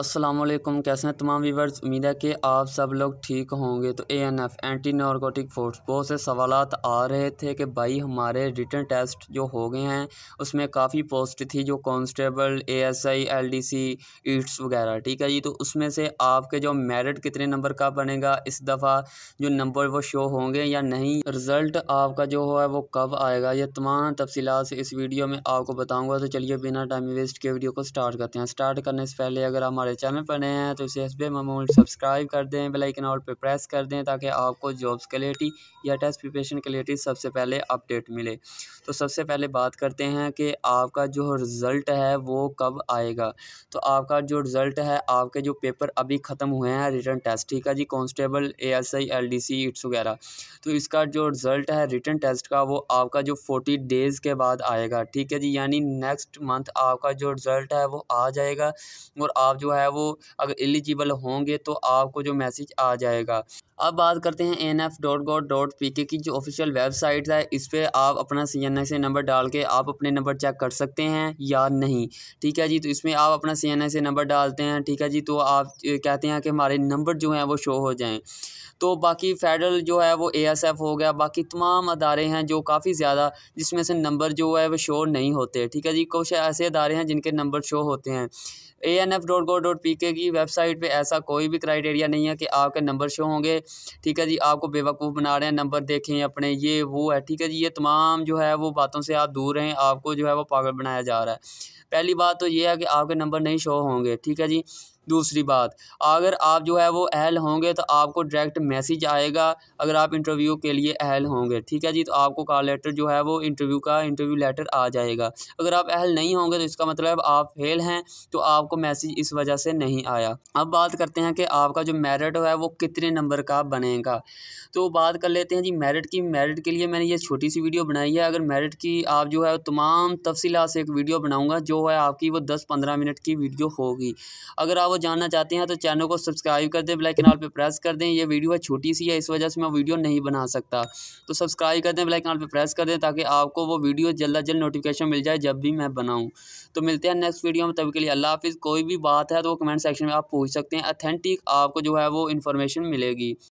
असलम कैसे हैं तमाम वीवर्स उम्मीद है कि आप सब लोग ठीक होंगे तो ANF N F anti narcotic force बहुत से सवाल आ रहे थे कि भाई हमारे रिटर्न टेस्ट जो हो गए हैं उसमें काफ़ी पोस्ट थी जो constable A S I L D C ईट्स वगैरह ठीक है जी तो उसमें से आपके जो मेरिट कितने नंबर का बनेगा इस दफ़ा जो नंबर वो शो होंगे या नहीं रिज़ल्ट आपका जो है वो कब आएगा यह तमाम तफसीत से इस वीडियो में आपको बताऊँगा तो चलिए बिना टाइम वेस्ट के वीडियो को स्टार्ट करते हैं स्टार्ट करने से पहले अगर हमारे हमारे चैनल पर नए हैं तो इसे हसब मामूल सब्सक्राइब कर दें बेलाइकन ऑल पर प्रेस कर दें ताकि आपको जॉब्स क्लियरिटी या टेस्ट प्रिपरेशन क्लियरिटी सबसे पहले अपडेट मिले तो सबसे पहले बात करते हैं कि आपका जो रिज़ल्ट है वो कब आएगा तो आपका जो रिज़ल्ट है आपके जो पेपर अभी ख़त्म हुए हैं रिटर्न टेस्ट ठीक है जी constable A S I L D C इट्स वगैरह तो इसका जो रिज़ल्ट है रिटर्न टेस्ट का वो आपका जो फोर्टी डेज़ के बाद आएगा ठीक है जी यानी नेक्स्ट मंथ आपका जो रिज़ल्ट है वो आ जाएगा और आप जो है है वो अगर एलिजिबल होंगे तो आपको जो मैसेज आ जाएगा अब बात करते हैं N F dot got dot P K की जो ऑफिशियल वेबसाइट है इस पर आप अपना C N S A number डाल के आप अपने नंबर चेक कर सकते हैं या नहीं ठीक है जी तो इसमें आप अपना C N S A number डालते हैं ठीक है जी तो आप कहते हैं कि हमारे नंबर जो हैं वो शो हो जाएँ तो बाकी फेडरल जो है वो एएसएफ हो गया बाकी तमाम अदारे हैं जो काफ़ी ज़्यादा जिसमें से नंबर जो है वो शो नहीं होते ठीक है जी कुछ ऐसे अदारे हैं जिनके नंबर शो होते हैं A N F dot go dot P K की वेबसाइट पे ऐसा कोई भी क्राइटेरिया नहीं है कि आपके नंबर शो होंगे ठीक है जी आपको बेवकूफ़ बना रहे हैं नंबर देखें अपने ये वो है ठीक है जी ये तमाम जो है वो बातों से आप दूर रहें आपको जो है वो पागल बनाया जा रहा है पहली बात तो ये है कि आपके नंबर नहीं शो होंगे ठीक है जी दूसरी बात अगर आप जो है वो अहल होंगे तो आपको डायरेक्ट मैसेज आएगा अगर आप इंटरव्यू के लिए अहल होंगे ठीक है जी तो आपको कॉल लेटर जो है वो इंटरव्यू का इंटरव्यू लेटर आ जाएगा अगर आप अहल नहीं होंगे तो इसका मतलब आप फेल हैं तो आपको मैसेज इस वजह से नहीं आया अब बात करते हैं कि आपका जो मेरिट है वो कितने नंबर का बनेगा तो बात कर लेते हैं जी मेरिट की मेरिट के लिए मैंने ये छोटी सी वीडियो बनाई है अगर मेरिट की आप जो है तमाम तफसीला से एक वीडियो बनाऊँगा जो है आपकी वो दस पंद्रह मिनट की वीडियो होगी अगर आप वो जानना चाहते हैं तो चैनल को सब्सक्राइब कर दें ब्लैक कनाल पर प्रेस कर दें ये वीडियो है छोटी सी है इस वजह से मैं वीडियो नहीं बना सकता तो सब्सक्राइब कर दें ब्लैक कनाल पर प्रेस कर दें ताकि आपको वो वीडियो जल्द अज जल्द नोटिफिकेशन मिल जाए जब भी मैं बनाऊँ तो मिलते हैं नेक्स्ट वीडियो में तब के लिए अल्लाह हाफिज़ कोई भी बात है तो वो कमेंट सेक्शन में आप पूछ सकते हैं अथेंटिक आपको जो है वो इन्फॉर्मेशन मिलेगी